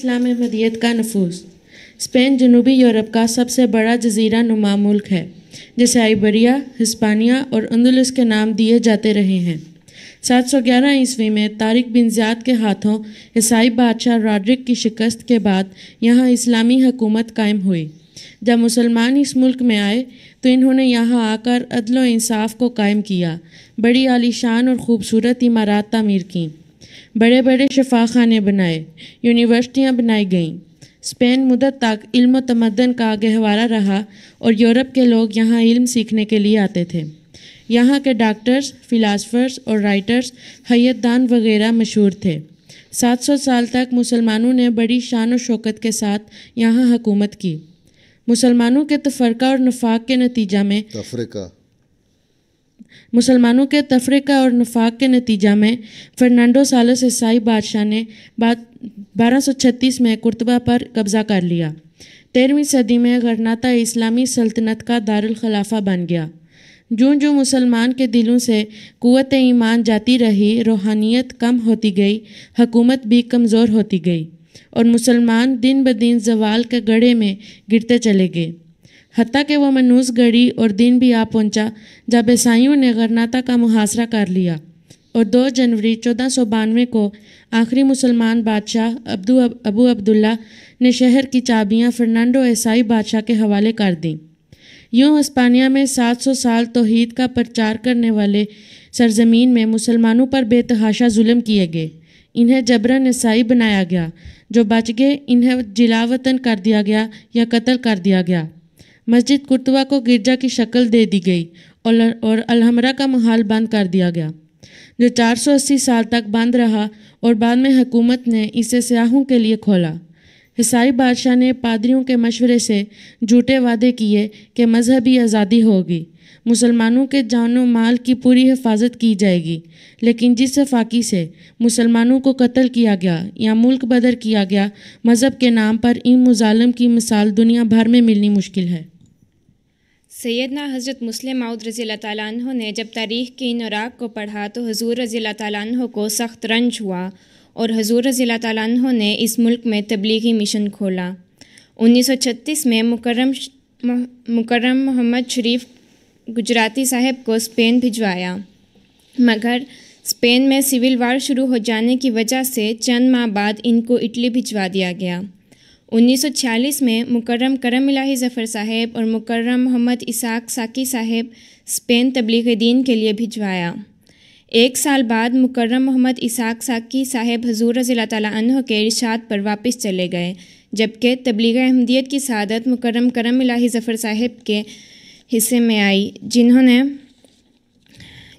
इस्लाम अहमदीत का नफूस स्पेन जनूबी यूरोप का सबसे बड़ा जजीरा नुमा मुल्क है जिसे आइबरिया हिस्पानिया और अंदुलस के नाम दिए जाते रहे हैं 711 ईस्वी में तारिक बिन ज़ियाद के हाथों ईसाई बादशाह रॉड्रिक की शिकस्त के बाद यहाँ इस्लामी हुकूमत कायम हुई जब मुसलमान इस मुल्क में आए तो इन्होंने यहाँ आकर अदल इंसाफ को कायम किया बड़ी आलीशान और ख़ूबसूरत इमारत तमीर कें बड़े बड़े शफा खाने बनाए यूनिवर्सिटियाँ बनाई गईं स्पेन मुदत तक इल्म तमदन का गहवारा रहा और यूरोप के लोग यहाँ इल्म सीखने के लिए आते थे यहाँ के डॉक्टर्स फ़िलासफ़र्स और राइटर्स हयतदान वगैरह मशहूर थे 700 साल तक मुसलमानों ने बड़ी शान और शौकत के साथ यहाँ हुकूमत की मुसलमानों के तफरका और नफाक के नतीजा में तफरका मुसलमानों के का और नफाक के नतीजा में फर्नांडो सालस ईसाई बादशाह ने बाद छत्तीस में कुर्तबा पर कब्ज़ा कर लिया तेरहवीं सदी में गरनाता इस्लामी सल्तनत का दारुल खलाफा बन गया जूँ जो मुसलमान के दिलों से क़वत ईमान जाती रही रूहानियत कम होती गई हकूमत भी कमज़ोर होती गई और मुसलमान दिन ब दिन जवाल के गढ़े में गिरते चले गए हती कि वह मनूस घड़ी और दिन भी आ पहुंचा जब ईसाइयों ने गरनाता का मुहासरा कर लिया और 2 जनवरी चौदह सौ बानवे को आखिरी मुसलमान बादशाह अब्दू अबू अब्दुल्ला ने शहर की चाबियां फर्नांडो ईसाई बादशाह के हवाले कर दीं यूं हस्पानिया में 700 साल तोहद का प्रचार करने वाले सरजमीन में मुसलमानों पर बेतहाशा जुल्म किए गए इन्हें जबरन ईसाई बनाया गया जो बच गए इन्हें जिला वतन कर दिया गया या कत्ल कर दिया गया मस्जिद कुर्तवा को गिरजा की शक्ल दे दी गई और और अलहमरा का महाल बंद कर दिया गया जो 480 साल तक बंद रहा और बाद में हुकूमत ने इसे सयाहों के लिए खोला ईसाई बादशाह ने पादरियों के मशवरे से झूठे वादे किए कि मजहबी आज़ादी होगी मुसलमानों के जानों माल की पूरी हिफाजत की जाएगी लेकिन जिस फाकी से मुसलमानों को कत्ल किया गया या मुल्क बदर किया गया मज़हब के नाम पर इन मुजालम की मिसाल दुनिया भर में मिलनी मुश्किल है सैदना हज़रत मुस्लिम माउद रज़ी तु ने जब तारीख़ की इन औरक को पढ़ा तो हजूर रज़ी तु को सख्त रंज हुआ और हजूर रज़ी तु ने इस मुल्क में तबलीगी मिशन खोला 1936 में मुकरम मुकरम मोहम्मद शरीफ गुजराती साहब को स्पेन भिजवाया मगर स्पेन में सिविल वार शुरू हो जाने की वजह से चंद माह बाद इनको इटली भिजवा दिया गया 1946 में मुकर्रम करम इलाही ज़फ़र साहब और मुकर्रम मोहम्मद इसाक साकी साहब स्पेन तबलीग दीन के लिए भिजवाया एक साल बाद मुकर्रम मोहम्मद इसाक साकी साहब हजूर रजील तह के इर्शाद पर वापस चले गए जबकि तबलीग अहमदियत की सदत मुकर्रम करम इलाही ज़फ़र साहब के हिस्से में आई जिन्होंने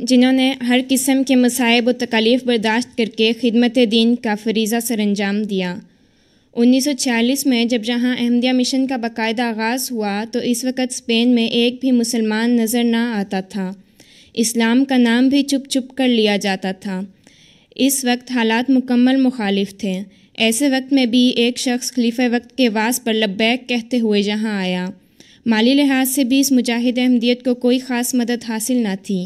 जिन्होंने हर किस्म के मसायब व तकालीफ बर्दाश्त करके खिदमत दीन का फरीज़ा सर अंजाम दिया 1940 में जब जहां अहमदिया मिशन का बाकायदा आगाज़ हुआ तो इस वक्त स्पेन में एक भी मुसलमान नज़र ना आता था इस्लाम का नाम भी चुप चुप कर लिया जाता था इस वक्त हालात मुकम्मल मुखालिफ थे ऐसे वक्त में भी एक शख्स खलीफे वक्त के वास पर लब्बैक कहते हुए जहां आया माली लिहाज से भी इस मुजाहिद अहमदियत को कोई ख़ास मदद हासिल ना थी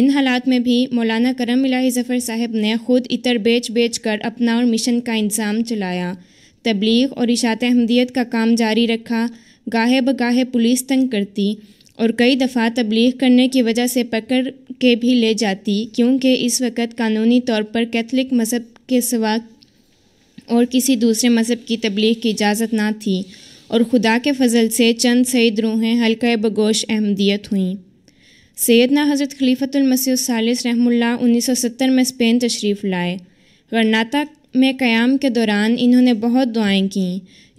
इन हालात में भी मौलाना करम इलाही ज़फ़र साहब ने खुद इतर बेच बेच कर अपना और मिशन का इंतज़ाम चलाया तबलीग और इशात अहमदियत का काम जारी रखा गाहे बगाहे पुलिस तंग करती और कई दफ़ा तबलीग करने की वजह से पकड़ के भी ले जाती क्योंकि इस वक्त कानूनी तौर पर कैथलिक मज़हब के सिवा और किसी दूसरे मज़हब की तबलीग की इजाज़त ना थी और खुदा के फजल से चंद सईद रूहें हल्का बगोश अहमदियत हुईं सैदना हज़रत खलीफतमसीह सालिस रहमुल्ला 1970 में स्पेन तशरीफ़ लाए गन्नाता में क़्याम के दौरान इन्होंने बहुत दुआएं की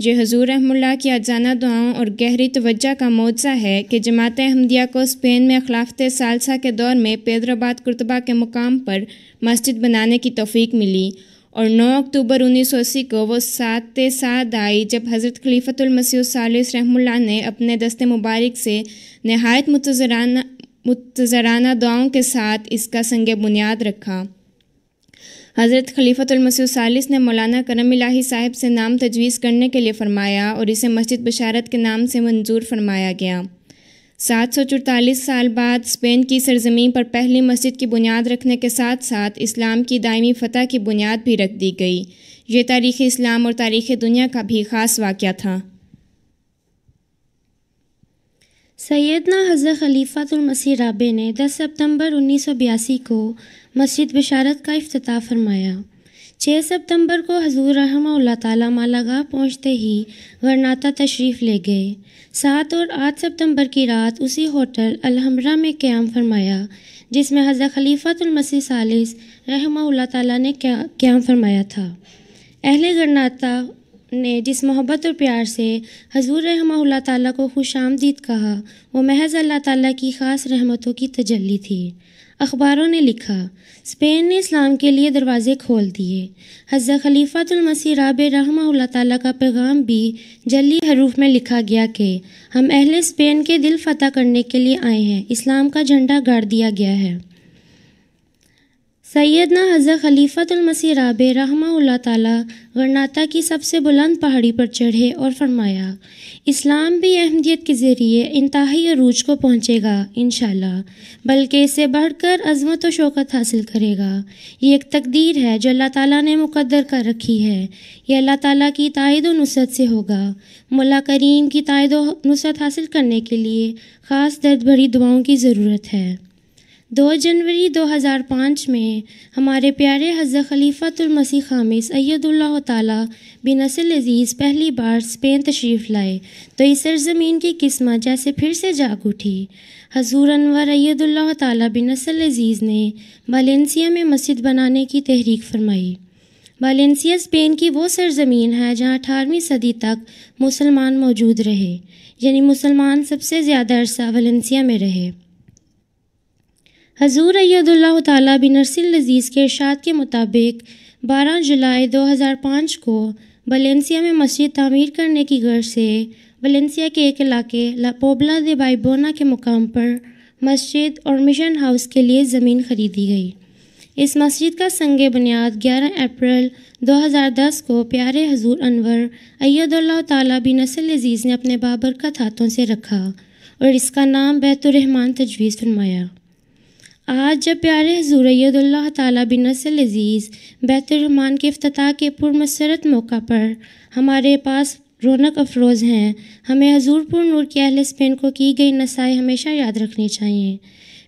जो हजूर रहमुल्ला की अजाना दुआओं और गहरी तवज्जा का मुआवजा है कि जमात अहमदिया को स्पेन में खिलाफत सालसा के दौर में पैदराबाद कुरतबा के मुकाम पर मस्जिद बनाने की तोफीक मिली और 9 अक्टूबर उन्नीस सौ अस्सी को वो सात साद आई जब हज़रत खलीफतुलमसी सालिस रहमुल्ला ने अपने दस्ते मुबारक से नहायत मुतजराना मुतजराना दुआओं के साथ इसका संग बुनियाद रखा हज़रत खलीफतमसी सालिस ने मौलाना करम इलाही साहिब से नाम तजवीज़ करने के लिए फ़रमाया और इसे मस्जिद बशारत के नाम से मंजूर फरमाया गया सात सौ चौतालीस साल बाद स्पेन की सरजमी पर पहली मस्जिद की बुनियाद रखने के साथ साथ इस्लाम की दायमी फ़तह की बुनियाद भी रख दी गई ये तारीख़ इस्लाम और तारीख़ दुनिया का भी ख़ास वाक़ था सैदना हजर खलीफ़ातुलमसी राबे ने 10 सितंबर 1982 को मस्जिद बशारत का अफ्ताह फरमाया छः सितंबर को हजूर रहमा ताला मालागा पहुँचते ही वरनाता तशरीफ़ ले गए सात और आठ सितंबर की रात उसी होटल अलहमरा में क्याम फरमाया जिसमें हजर खलीफ़तमसी सालिस रहमा ताला ने क्या क्याम फरमाया था अहल गरनाता ने जिस मोहब्बत और प्यार से हजूर रहमा ताली को खुश आमदीद कहा वो महज अल्लाह ताली की ख़ास रहमतों की तजली थी अखबारों ने लिखा स्पेन ने इस्लाम के लिए दरवाजे खोल दिए हज़रत खलीफातुलमसी राब रहा ताली का पैगाम भी जली हरूफ में लिखा गया कि हम अहले स्पेन के दिल फतह करने के लिए आए हैं इस्लाम का झंडा गाड़ दिया गया है सैदना हज़र खलीफ़तमसी राब रहा ताला गरनाता की सबसे बुलंद पहाड़ी पर चढ़े और फरमाया इस्लाम भी अहमदियत के ज़रिए इंतहाई अरूज को पहुँचेगा इन बल्कि इसे बढ़कर अजमत व शौकत हासिल करेगा ये एक तकदीर है जो अल्लाह ताली ने मुकदर कर रखी है यह अल्लाह ताली की तायद व नुसरत से होगा मुला करीम की तायद व नुसरत हासिल करने के लिए ख़ास दर्द भरी दुआओं की ज़रूरत है दो जनवरी 2005 में हमारे प्यारे हज़र खलीफ़तुलमसी खामिस सैदुल्ला ताली बिन अज़ीज़ पहली बार स्पेन तशरीफ़ लाए तो इस सरजमीन की किस्मत जैसे फिर से जाग उठी हजूर अनवर अयदुल्ला ताली अज़ीज़ ने वालेंसिया में मस्जिद बनाने की तहरीक फरमाई वालेंसिया स्पेन की वो सरजमीन है जहाँ अठारहवीं सदी तक मुसलमान मौजूद रहे यानी मुसलमान सबसे ज़्यादा अरसा वालेंसिया में रहे हजूर अयदुल्ला ताला बिन अरसिल लजीज़ के इरशाद के मुताबिक 12 जुलाई 2005 को वलेंसिया में मस्जिद तामीर करने की गर्ज से वलेंसिया के एक इलाके लापोबला दे बाइबोना के मुकाम पर मस्जिद और मिशन हाउस के लिए ज़मीन खरीदी गई इस मस्जिद का संग बुनियाद 11 अप्रैल 2010 को प्यारे हजूर अनवर अयदुल्ला ताला बिन नसल अजीज़ ने अपने बाबरकत हाथों से रखा और इसका नाम बैतुलरहमान तजवीज़ फरमाया आज जब प्यारे हजूर तला बिन नसल अजीज़ बैतरहमान के अफ्ताह के पुरमसरत मौका पर हमारे पास रौनक अफरोज़ हैं हमें हजूरपुर नूर के अहल स्पेन को की गई नसाएँ हमेशा याद रखनी चाहिए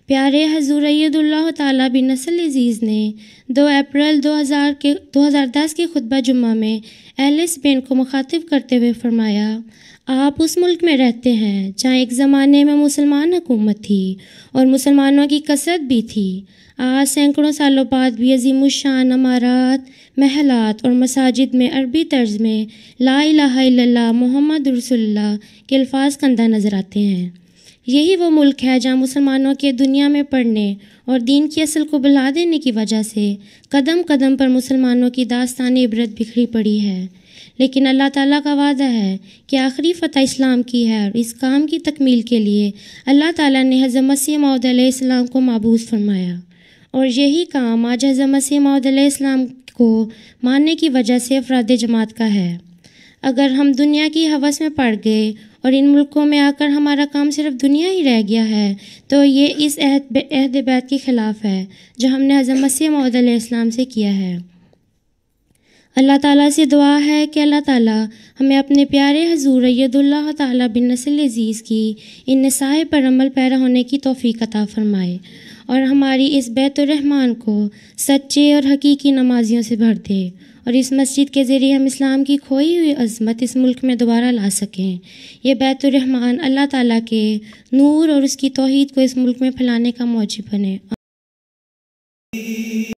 प्यारे हजूर अयदुल्ला ताला बिन नसल अजीज़ ने दो अप्रैल 2000 के 2010 के खुतबा जुम्मा में एहल स्पेन को मुखातिब करते हुए फरमाया आप उस मुल्क में रहते हैं जहाँ एक ज़माने में मुसलमान हुकूमत थी और मुसलमानों की कसरत भी थी आज सैकड़ों सालों बाद भी अजीम शान अमारात महलात और मसाजिद में अरबी तर्ज में ला ला मोहम्मद रसोल्ला के अल्फाज कंदा नज़र आते हैं यही वो मुल्क है जहाँ मुसलमानों के दुनिया में पढ़ने और दीन की असल को बुला देने की वजह से कदम कदम पर मुसलमानों की दास्तान इबरत बिखरी पड़ी है लेकिन अल्लाह ताला का वादा है कि आखिरी फ़तह इस्लाम की है और इस काम की तकमील के लिए अल्लाह ताला ने हज़रत मसीह मौदम को मबूस फरमाया और यही काम आज हज़रत मसीह मौदम को मानने की वजह से अफराद जमात का है अगर हम दुनिया की हवस में पड़ गए और इन मुल्कों में आकर हमारा काम सिर्फ दुनिया ही रह गया है तो ये इस अहद बैत के ख़िलाफ़ है जो हमने हज़रत मसीह इस्लाम से किया है अल्लाह ताला से दुआ है कि अल्लाह ताला हमें अपने प्यारे हजूर यदुल्ला ताला बिन नसल अजीज़ की इन नसाह पर अमल पैरा होने की तोफ़ी अता फ़रमाए और हमारी इस बैतरहमान को सच्चे और हकीकी नमाजियों से भर दे और इस मस्जिद के ज़रिए हम इस्लाम की खोई हुई अजमत इस मुल्क में दोबारा ला सकें यह बैतुररहमान अल्लाह ताला के नूर और उसकी तोहद को इस मुल्क में फैलाने का मौजूद बने